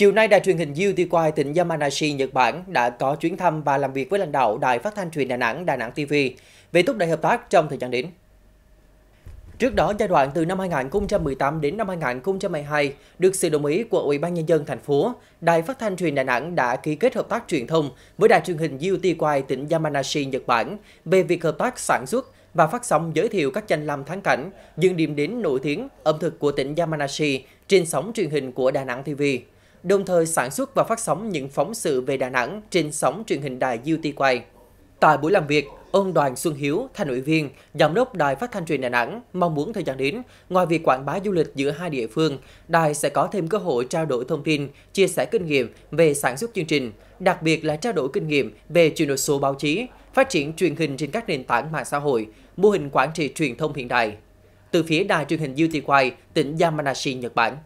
Chiều nay, đài truyền hình UTY tỉnh Yamanashi, Nhật Bản đã có chuyến thăm và làm việc với lãnh đạo Đài Phát thanh truyền Đà Nẵng, Đà Nẵng TV về thúc đẩy hợp tác trong thời gian đến. Trước đó, giai đoạn từ năm 2018 đến năm 2022, được sự đồng ý của Ủy ban Nhân dân thành phố, Đài Phát thanh truyền Đà Nẵng đã ký kết hợp tác truyền thông với đài truyền hình UTY tỉnh Yamanashi, Nhật Bản về việc hợp tác sản xuất và phát sóng giới thiệu các danh lam thắng cảnh, những điểm đến nổi tiếng, ẩm thực của tỉnh Yamanashi trên sóng truyền hình của Đà Nẵng TV đồng thời sản xuất và phát sóng những phóng sự về Đà Nẵng trên sóng truyền hình đài UTY. Tại buổi làm việc, ông Đoàn Xuân Hiếu, thành ủy viên, giám đốc Đài Phát thanh truyền Đà Nẵng mong muốn thời gian đến, ngoài việc quảng bá du lịch giữa hai địa phương, đài sẽ có thêm cơ hội trao đổi thông tin, chia sẻ kinh nghiệm về sản xuất chương trình, đặc biệt là trao đổi kinh nghiệm về chuyển đổi số báo chí, phát triển truyền hình trên các nền tảng mạng xã hội, mô hình quản trị truyền thông hiện đại. Từ phía đài truyền hình UTY, tỉnh Yamanashi, Nhật Bản.